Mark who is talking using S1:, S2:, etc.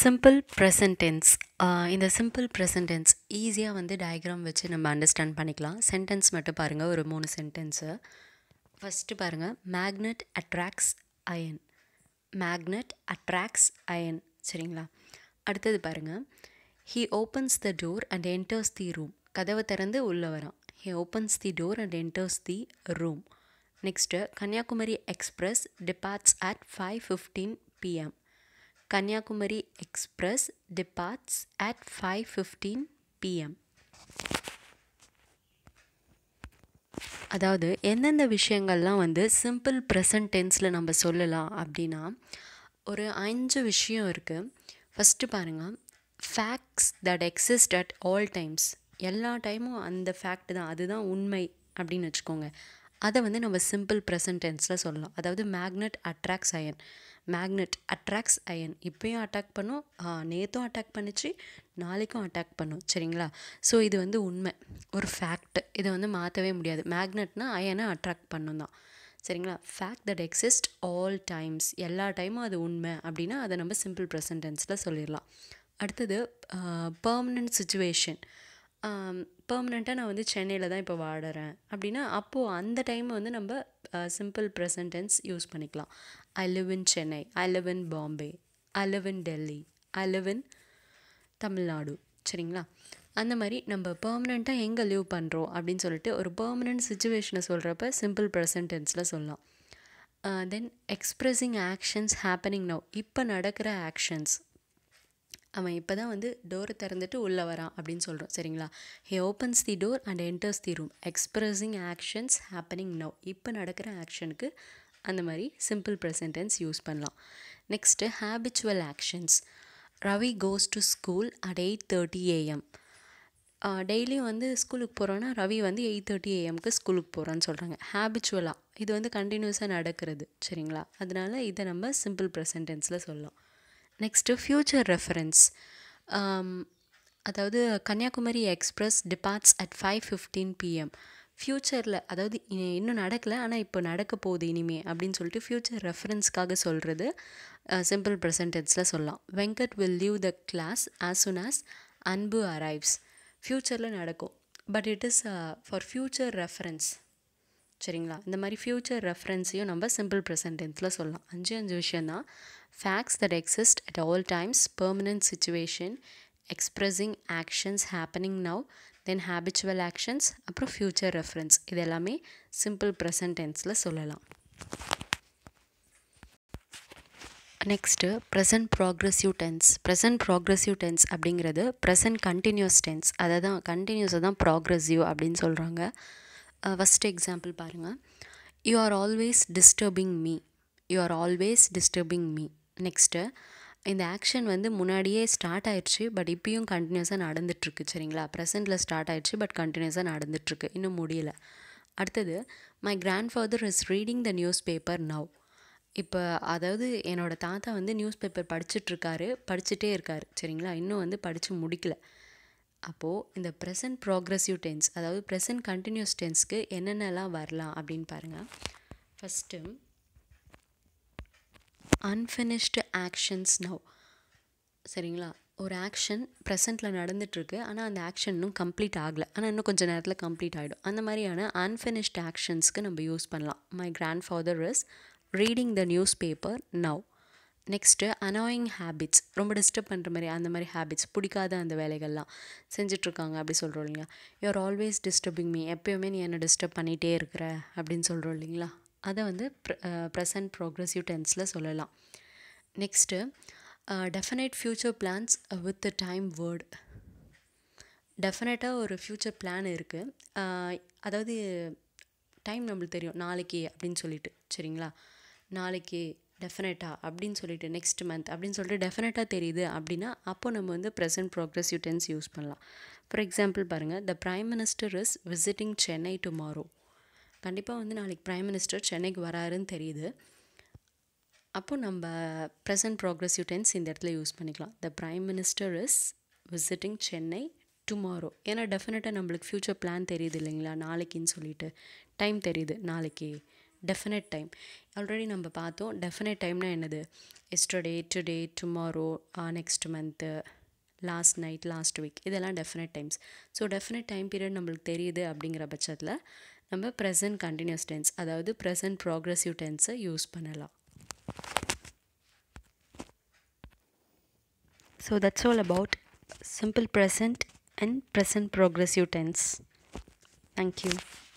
S1: simple present tense இந்த simple present tense ஈஸியாக வந்து டயக்ராம் வச்சு நம்ம அண்டர்ஸ்டாண்ட் பண்ணிக்கலாம் சென்டென்ஸ் மட்டும் பாருங்கள் ஒரு மூணு சென்டென்ஸு ஃபஸ்ட்டு பாருங்கள் magnet attracts iron magnet attracts iron சரிங்களா அடுத்தது பாருங்கள் he opens the door and enters the room கதவை திறந்து உள்ளே வரான் he opens the door and enters the room next Kanyakumari express departs at five fifteen PM Kanyakumari Kanyakumari departs at five fifteen PM அதாவது எந்தெந்த விஷயங்கள்லாம் வந்து சிம்பிள் ப்ரெசன்ட் டென்ஸில் நம்ம சொல்லலாம் அப்படின்னா ஒரு அஞ்சு விஷயம் இருக்குது ஃபஸ்ட்டு பாருங்கள் facts that exist at all times எல்லா டைமும் அந்த ஃபேக்ட் தான் அதுதான் உண்மை அப்படின்னு வச்சுக்கோங்க அதை வந்து நம்ம சிம்பிள் ப்ரெசன்ட் டென்ஸில் சொல்லலாம் அதாவது magnet attracts iron magnet attracts iron இப்போயும் அட்டாக் பண்ணும் நேற்றும் அட்டாக் பண்ணிச்சு நாளைக்கும் அட்டாக் பண்ணும் சரிங்களா ஸோ இது வந்து உண்மை ஒரு ஃபேக்ட் இதை வந்து மாற்றவே முடியாது மேக்னெட்னா அயனை அட்ராக்ட் பண்ணும் தான் சரிங்களா fact that exist all times எல்லா டைமும் அது உண்மை அப்படின்னா அதை நம்ம சிம்பிள் ப்ரெசன்டென்ஸில் சொல்லிடலாம் அடுத்தது பர்மனன்ட் சுச்சுவேஷன் பர்மனெண்ட்டாக நான் வந்து சென்னையில் தான் இப்போ வாடுறேன் அப்படின்னா அப்போது அந்த டைம் வந்து நம்ம சிம்பிள் ப்ரெசன்ட் டென்ஸ் யூஸ் பண்ணிக்கலாம் I live in Chennai I live in Bombay I live in Delhi I live in Tamil Nadu சரிங்களா அந்த மாதிரி நம்ம பர்மனெண்ட்டாக எங்கே லீவ் பண்ணுறோம் அப்படின்னு சொல்லிட்டு ஒரு பர்மனெண்ட் சுச்சுவேஷனை சொல்கிறப்ப சிம்பிள் ப்ரெசன்ட் டென்ஸில் சொல்லலாம் then expressing actions happening now இப்போ நடக்கிற ஆக்ஷன்ஸ் அவன் இப்போ தான் வந்து டோரை திறந்துட்டு உள்ளே வரான் அப்படின்னு சொல்கிறோம் சரிங்களா he opens the door and enters the room expressing actions happening now இப்போ நடக்கிற ஆக்ஷனுக்கு அந்த மாதிரி சிம்பிள் ப்ரெசன்டென்ஸ் யூஸ் பண்ணலாம் next habitual actions Ravi goes to school at eight thirty AM டெய்லியும் வந்து ஸ்கூலுக்கு போகிறோன்னா ரவி வந்து எயிட் தேர்ட்டி ஏஎம்க்கு ஸ்கூலுக்கு போகிறான்னு சொல்கிறாங்க ஹேபிச்சுவலாக இது வந்து கண்டினியூஸாக நடக்கிறது சரிங்களா அதனால் இதை நம்ம சிம்பிள் ப்ரெசன்டென்ஸில் சொல்லலாம் நெக்ஸ்ட்டு ஃப்யூச்சர் ரெஃபரன்ஸ் அதாவது Kanyakumari express departs at five fifteen PM ஃப்யூச்சரில் அதாவது இன்னும் நடக்கலை ஆனால் இப்போ நடக்க போகுது இனிமே அப்படின்னு சொல்லிட்டு ஃப்யூச்சர் ரெஃபரன்ஸ்க்காக சொல்கிறது சிம்பிள் ப்ரெசன்டென்ஸில் சொல்லலாம் Venkat will leave the class as soon as Anbu arrives ஃப்யூச்சரில் நடக்கும் but it is for future reference சரிங்களா இந்த மாதிரி ஃப்யூச்சர் ரெஃபரன்ஸையும் நம்ம சிம்பிள் ப்ரெசன்டென்ஸில் சொல்லலாம் அஞ்சு அஞ்சு விஷயந்தான் Facts that exist at all times permanent situation expressing actions happening now then habitual actions அப்புறம் ஃப்யூச்சர் ரெஃபரன்ஸ் இது எல்லாமே சிம்பிள் ப்ரெசன்ட் டென்ஸில் சொல்லலாம் next present progressive tense present progressive tense அப்படிங்கிறது ப்ரெசன்ட் கண்டினியூஸ் டென்ஸ் அதை தான் கண்டினியூஸை தான் ப்ராக்ரெசிவ் அப்படின்னு சொல்கிறாங்க ஃபஸ்ட்டு எக்ஸாம்பிள் பாருங்கள் you are always disturbing me you are always disturbing me next இந்த ஆக்ஷன் வந்து முன்னாடியே ஸ்டார்ட் ஆயிடுச்சு பட் இப்பயும் கண்டினியூஸாக நடந்துகிட்ருக்கு சரிங்களா ப்ரெசென்ட்டில் ஸ்டார்ட் ஆயிடுச்சு பட் கண்டினியூஸாக நடந்துட்டுருக்கு இன்னும் முடியலை அடுத்தது my grandfather is reading the newspaper now இப்போ அதாவது என்னோடய தாத்தா வந்து நியூஸ் பேப்பர் படிச்சுட்ருக்காரு படிச்சுட்டே இருக்கார் சரிங்களா இன்னும் வந்து படித்து முடிக்கல அப்போது இந்த ப்ரெசன்ட் ப்ராக்ரெசிவ் டென்ஸ் அதாவது ப்ரெசன்ட் கண்டினியூஸ் டென்ஸ்க்கு என்னென்னலாம் வரலாம் அப்படின்னு பாருங்கள் ஃபஸ்ட்டு அன்ஃபினிஷ்டு ஆக்ஷன்ஸ் நவ் சரிங்களா ஒரு ஆக்ஷன் ப்ரெசென்ட்டில் நடந்துகிட்ருக்கு ஆனால் அந்த ஆக்ஷன் இன்னும் கம்ப்ளீட் ஆகலை ஆனால் இன்னும் கொஞ்சம் நேரத்தில் கம்ப்ளீட் ஆகிடும் அந்த மாதிரியான அன்ஃபினிஷ்டு ஆக்ஷன்ஸ்க்கு நம்ம யூஸ் பண்ணலாம் my grandfather is reading the newspaper now next annoying habits ரொம்ப டிஸ்டர்ப் பண்ணுற மாதிரி அந்த மாதிரி ஹேபிட்ஸ் பிடிக்காத அந்த வேலைகள்லாம் செஞ்சிட்ருக்காங்க அப்படி சொல்கிறோம் இல்லைங்களா யூஆர் ஆல்வேஸ் டிஸ்டர்பிங் மீ எப்போயுமே நீ என்னை டிஸ்டர்ப் பண்ணிகிட்டே இருக்கிற அப்படின்னு சொல்கிறோம் இல்லைங்களா அதை வந்து ப்ர ப்ரெசன்ட் ப்ரோக்ரஸிவ் டென்ஸில் சொல்லலாம் next definite future plans with the time word டெஃபினட்டாக ஒரு ஃப்யூச்சர் பிளான் இருக்குது அதாவது டைம் நம்மளுக்கு தெரியும் நாளைக்கு அப்படின்னு சொல்லிட்டு சரிங்களா நாளைக்கு டெஃபினட்டாக அப்படின்னு சொல்லிட்டு நெக்ஸ்ட் மந்த் அப்படின்னு சொல்லிட்டு டெஃபினட்டாக தெரியுது அப்படின்னா அப்போ நம்ம வந்து present progressive tense use பண்ணலாம் ஃபார் எக்ஸாம்பிள் பாருங்கள் the prime minister is visiting Chennai tomorrow கண்டிப்பாக வந்து நாளைக்கு ப்ரைம் மினிஸ்டர் சென்னைக்கு வராருன்னு தெரியுது அப்போது நம்ம ப்ரெசன்ட் ப்ராக்ரெஸிவ் டென்ஸ் இந்த இடத்துல யூஸ் பண்ணிக்கலாம் the prime minister is visiting Chennai tomorrow ஏன்னா டெஃபினட்டாக நம்மளுக்கு ஃப்யூச்சர் பிளான் தெரியுது இல்லைங்களா நாளைக்குன்னு சொல்லிட்டு டைம் தெரியுது நாளைக்கு டெஃபினட் டைம் ஆல்ரெடி நம்ம பார்த்தோம் டெஃபினட் டைம்னா என்னது yesterday today tomorrow next month last night last week இதெல்லாம் definite times so definite time period நம்மளுக்கு தெரியுது அப்படிங்கிற பட்சத்தில் நம்ம present continuous tense the present progressive tense use பண்ணலாம் so that's all about simple present and present progressive tense thank you